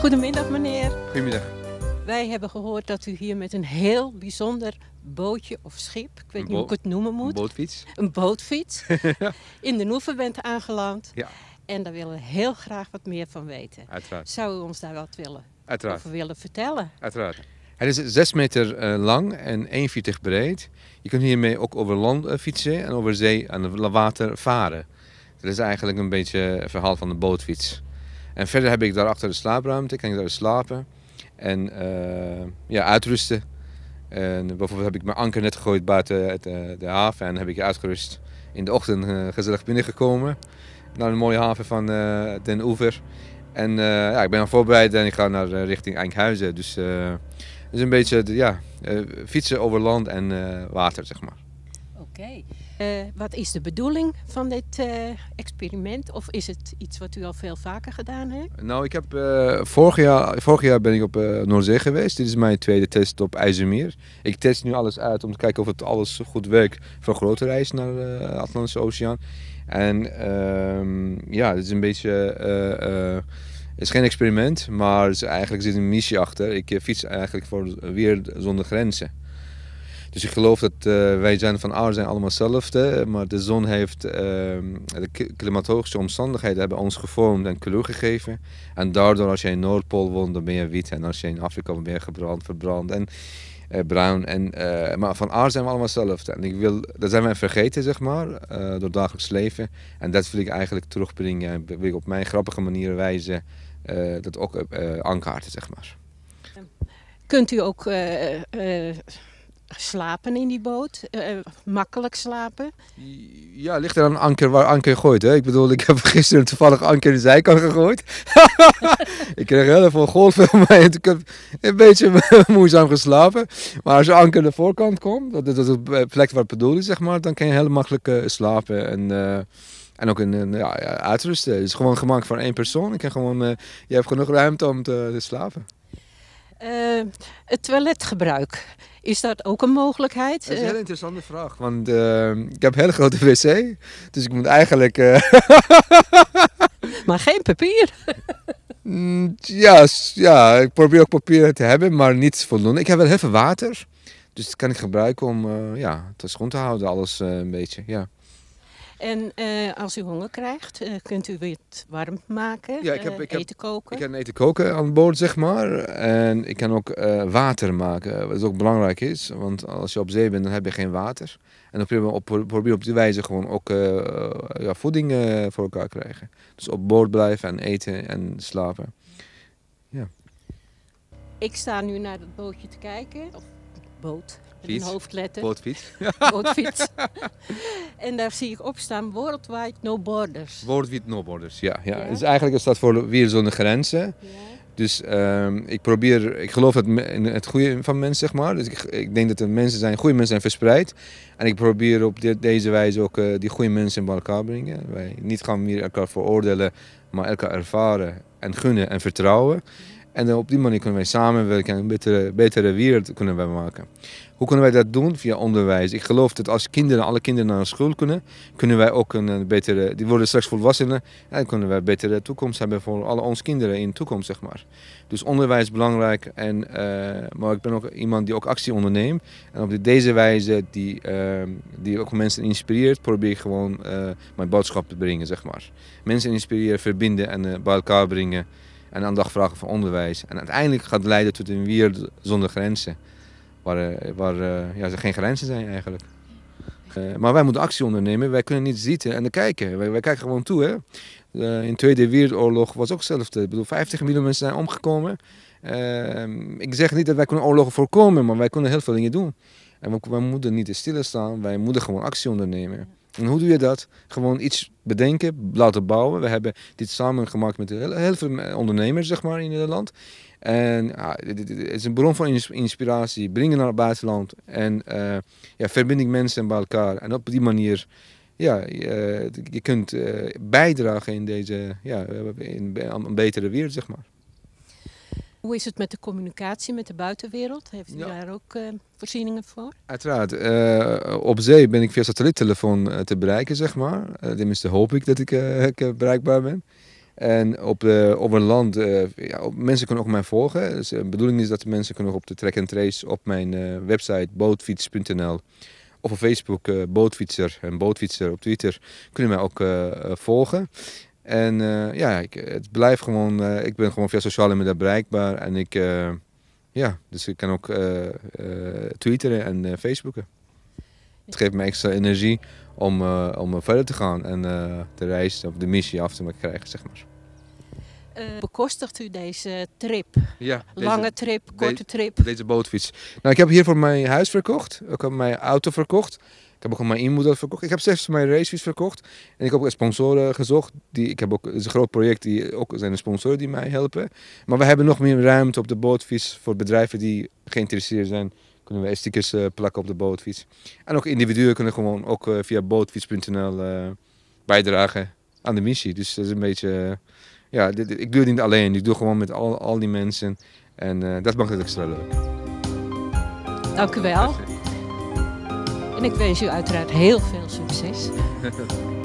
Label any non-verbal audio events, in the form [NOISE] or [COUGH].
Goedemiddag meneer. Goedemiddag. Wij hebben gehoord dat u hier met een heel bijzonder bootje of schip, ik weet niet hoe ik het noemen moet. Een bootfiets. Een bootfiets. [LAUGHS] In de Noeven bent aangeland. Ja. En daar willen we heel graag wat meer van weten. Uiteraard. Zou u ons daar wat willen? Uiteraard. Over willen vertellen? Uiteraard. Het is 6 meter eh, lang en 41 breed. Je kunt hiermee ook over land eh, fietsen en over zee en water varen. Dat is eigenlijk een beetje het verhaal van de bootfiets. En verder heb ik daarachter de slaapruimte, kan ik daar slapen en eh, ja, uitrusten. En bijvoorbeeld heb ik mijn anker net gegooid buiten het, eh, de haven en heb ik uitgerust. In de ochtend eh, gezellig binnengekomen naar een mooie haven van Den Oever. En ja, ik ben al voorbereid en ik ga naar richting Enkhuizen. Dus dus een beetje ja, fietsen over land en water, zeg maar. Oké. Eh, wat is de bedoeling van dit eh, experiment? Of is het iets wat u al veel vaker gedaan hebt? Nou, ik heb eh, vorig, jaar, vorig jaar ben ik op Noordzee geweest. Dit is mijn tweede test op ijzermeer. Ik test nu alles uit om te kijken of het alles goed werkt voor grote reis naar de Atlantische Oceaan. En ehm, ja, het is een beetje. is geen experiment, maar eigenlijk zit een missie achter. Ik fiets eigenlijk voor Weer zonder grenzen. Dus ik geloof dat eh, wij zijn van aarde zijn allemaal hetzelfde, maar de zon heeft, ehm, de klimatologische omstandigheden hebben ons gevormd en kleur gegeven. En daardoor als je in Noordpool woont, dan ben je wit en als je in Afrika woont, ben je gebrand, verbrand. En, eh, bruin. En, eh, maar van aard zijn we allemaal hetzelfde. En ik wil, dat zijn we vergeten, zeg maar, uh, door dagelijks leven. En dat wil ik eigenlijk terugbrengen en wil ik op mijn grappige manier wijzen dat ook aankaarten, zeg maar. Kunt u ook slapen in die boot? Eh, eh, makkelijk slapen? Ja, ligt er aan anker waar anker gooit. Hè? Ik bedoel, ik heb [LAUGHS] gisteren toevallig anker in de zijkant gegooid. [LAUGHS] ik kreeg heel veel golven, golf [LAUGHS] en ik heb een beetje moeizaam geslapen. Maar als je anker de voorkant komt, dat is de eh, plek waar het bedoeld is, zeg maar, dan kan je heel makkelijk slapen. En, en ook een, ja, uitrusten. Het is gewoon gemaakt voor één persoon. Ik gewoon, je hebt genoeg ruimte om te slapen. Eh, het toiletgebruik. Is dat ook een mogelijkheid? Dat is een eh, hele interessante vraag. Want eh, ik heb een hele grote wc. Dus ik moet eigenlijk. [LAUGHS] maar geen papier. Mm, ja, ja, ik probeer ook papier te hebben, maar niet voldoende. Ik heb wel heel veel water. Dus dat kan ik gebruiken om ja, het schoon te houden, alles een beetje. Ja. En eh, als u honger krijgt, eh, kunt u weer het warm maken, ja, ik eh, eten koken. Ik kan eten koken aan boord, zeg maar. En ik kan ook water maken, wat dus ook belangrijk is. Want als je op zee bent, dan heb je geen water. En dan probeer op, op die wijze gewoon ook ja, voeding voor elkaar krijgen. Dus op boord blijven en eten en slapen. Ja. Ik sta nu naar het bootje te kijken. Of boot, met een hoofdletter. [LAUGHS] [LAUGHS] Bootfiets. en daar zie ik opstaan Worldwide No Borders. Worldwide No Borders, ja. ja. ja. Dus eigenlijk een stad voor weer zonder grenzen. Ja. Dus ehm, ik probeer, ik geloof het, in het goede van mensen, zeg maar. Dus ik, ik denk dat er mensen zijn, goede mensen zijn verspreid. En ik probeer op deze wijze ook eh, die goede mensen bij elkaar brengen. Wij niet gaan meer elkaar veroordelen, maar elkaar ervaren en gunnen en vertrouwen. En op die manier kunnen wij samenwerken en een betere, betere wereld kunnen wij maken. Hoe kunnen wij dat doen? Via onderwijs. Ik geloof dat als kinderen, alle kinderen naar school kunnen, kunnen wij ook een betere, die worden straks volwassenen, en kunnen wij een betere toekomst hebben voor alle onze kinderen in de toekomst, zeg maar. Dus onderwijs is belangrijk, en, eh, maar ik ben ook iemand die ook actie onderneemt. En op deze wijze, die, ehm, die ook mensen inspireert, probeer ik gewoon eh, mijn boodschap te brengen, zeg maar. Mensen inspireren, verbinden en eh, bij elkaar brengen. En aan vragen van onderwijs. En uiteindelijk gaat het leiden tot een wereld zonder grenzen. Waar, eh, waar eh, ja, er geen grenzen zijn eigenlijk. Eh, maar wij moeten actie ondernemen. Wij kunnen niet zitten en kijken. Wij, wij, kijken gewoon toe. Hè? Uh, in de Tweede Wereldoorlog was ook hetzelfde. Ik bedoel, 50 miljoen mensen zijn omgekomen. Ehm, ik zeg niet dat wij kunnen oorlogen voorkomen, maar wij kunnen heel veel dingen doen. En we, wij moeten niet stilstaan. Wij moeten gewoon actie ondernemen. En hoe doe je dat? Gewoon iets bedenken, laten bouwen. We hebben dit samen gemaakt met heel veel eh, ondernemers zeg maar, in Nederland. En ja, ah, het is een bron van inspiratie. Brengen naar het buitenland. En uh, ja, verbinding mensen bij elkaar. En op die manier ja, je, eh, je kunt bijdragen in deze ja, in een betere wereld, zeg maar. Hoe is het met de communicatie met de buitenwereld? Heeft u daar ook eh, voorzieningen voor? Uiteraard. Eh, op zee ben ik via satelliettelefoon eh, te bereiken, zeg maar. tenminste hoop ik dat ik, [LAUGHS] bereikbaar ben. En op, op een land, ja, op, mensen kunnen ook mij volgen. Dus, de bedoeling is dat de mensen kunnen op de track and trace op mijn website bootfiets.nl of op Facebook bootfietser en bootfietser op Twitter kunnen mij ook volgen. En eh, ja, ik, het blijft gewoon, eh, ik ben gewoon via sociale media bereikbaar. En ik, eh, ja, dus ik kan ook twitteren en facebooken. Het geeft me extra energie om, om verder te gaan en de reis of de missie af te krijgen, zeg maar. Uh, bekostigt u deze trip? Ja, Lange trip, korte trip? Deze bootfiets. Nou, ik heb hiervoor mijn huis verkocht. Ik heb mijn auto verkocht. Ik heb ook mijn inmoeder verkocht. Ik heb zelfs mijn racefiets verkocht. En ik heb ook sponsoren gezocht. Die, ik heb ook, een groot project, die, ook zijn sponsoren die mij helpen. Maar we hebben nog meer ruimte op de bootfiets voor bedrijven die geïnteresseerd zijn. Kunnen we stickers eh, plakken op de bootfiets. En ook individuen kunnen gewoon ook eh, via bootfiets.nl bijdragen aan de missie. Dus dat is een beetje ja, dit, ik doe het niet alleen. Ik doe gewoon met al, al die mensen. En eh, dat maakt het extra leuk. Dank u wel. En ik wens u uiteraard heel veel succes. [LAUGHS]